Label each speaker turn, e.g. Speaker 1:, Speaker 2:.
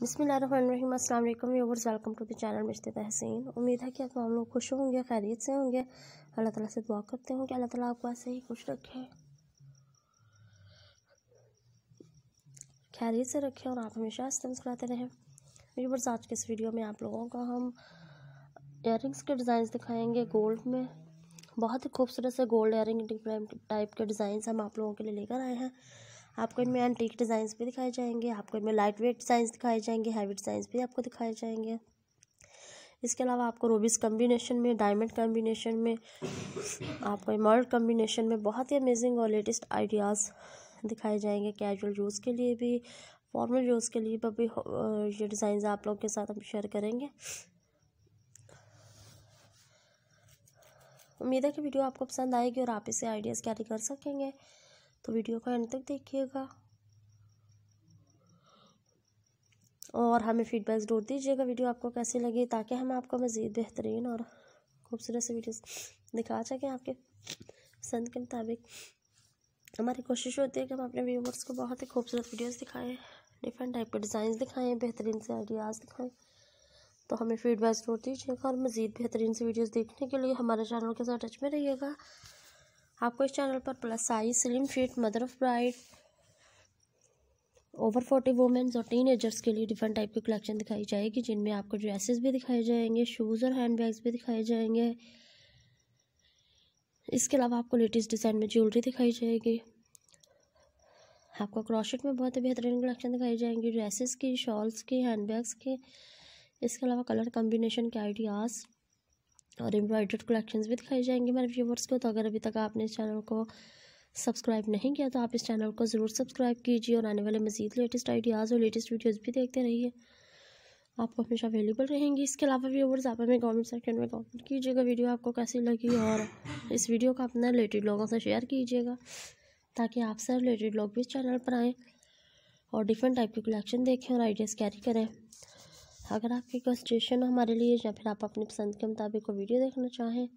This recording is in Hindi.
Speaker 1: बसमीम अस्सलाम वालेकुम viewers welcome to the channel मिश्ते तहसीन उम्मीद है कि आप हम लोग खुश होंगे खैरियत से होंगे अल्लाह ताला से दुआ करते हों कि अल्लाह ताला आपको ऐसे ही खुश रखे खैरियत से रखें और आप हमेशा हंसते मुस्कुराते रहें व्यूवर्स आज के इस वीडियो में आप लोगों का हम इयर के डिज़ाइन दिखाएँगे गोल्ड में बहुत ही खूबसूरत से गोल्ड इयर टाइप के डिज़ाइन हम आप लोगों के लिए लेकर आए हैं आपको इनमें एंटीक डिज़ाइंस भी दिखाए जाएंगे आपको इनमें लाइट वेट डिज़ाइंस दिखाए जाएंगे हैवी डिज़ाइंस भी आपको दिखाए जाएंगे इसके अलावा आपको रोबिस कम्बिनेशन में डायमंड कम्बिनेशन में आपको इमर्ड कम्बिनेशन में बहुत ही अमेजिंग और लेटेस्ट आइडियाज़ दिखाए जाएंगे कैजुअल यूज़ के लिए भी फॉर्मल यूज़ के लिए भी ये डिज़ाइन आप लोगों के साथ हम शेयर करेंगे उम्मीद है कि वीडियो आपको पसंद आएगी और आप इसे आइडियाज़ कैरी कर सकेंगे तो वीडियो को एंड तक देखिएगा और हमें फीडबैक ज़रूर दीजिएगा वीडियो आपको कैसी लगी ताकि हम आपको मज़ीद बेहतरीन और खूबसूरत से वीडियोस दिखा सकें आपके पसंद के मुताबिक हमारी कोशिश होती है कि हम अपने व्यूवर्स को बहुत ही खूबसूरत वीडियोस दिखाएं डिफरेंट टाइप के डिज़ाइन दिखाएं बेहतरीन से आइडियाज़ दिखाएँ तो हमें फीडबैक ज़रूर दीजिएगा और मज़ीद बेहतरीन से वीडियोज़ देखने के लिए हमारे चैनल के साथ टच में रहिएगा आपको इस चैनल पर plus size slim fit mother of bride over forty womens और टीन एजर्स के लिए डिफरेंट टाइप की कलेक्शन दिखाई जाएगी जिनमें आपको ड्रेसेस भी दिखाए जाएंगे शूज़ और हैंड बैग्स भी दिखाए जाएंगे इसके अलावा आपको लेटेस्ट डिज़ाइन में ज्वेलरी दिखाई जाएगी आपको क्रॉशेट में बहुत ही बेहतरीन कलेक्शन दिखाई जाएंगी ड्रेसेस की शॉल्स की हैंड बैग्स की इसके अलावा कलर कॉम्बिनेशन के आइडियाज़ और एम्ब्रॉयडर्ड कलेक्शंस भी दिखाई जाएंगे मेरे व्यूवर्स को तो अगर अभी तक आपने इस चैनल को सब्सक्राइब नहीं किया तो आप इस चैनल को ज़रूर सब्सक्राइब कीजिए और आने वाले मज़ीद लेटेस्ट आइडियाज़ और लेटेस्ट वीडियोज़ भी देखते रहिए आपको हमेशा अवेलेबल रहेंगी इसके अलावा व्यूवर्स आप हमें कमेंट सेक्शन में कमेंट कीजिएगा वीडियो आपको कैसी लगी और इस वीडियो को अपने रिलेटेड लोगों से शेयर कीजिएगा ताकि आपसे रिलेटेड लोग भी इस चैनल पर आएँ और डिफरेंट टाइप के कलेक्शन देखें और आइडियाज़ कैरी करें अगर आपकी कोई सिचुएशन हो हमारे लिए या फिर आप अपनी पसंद के मुताबिक को वीडियो देखना चाहें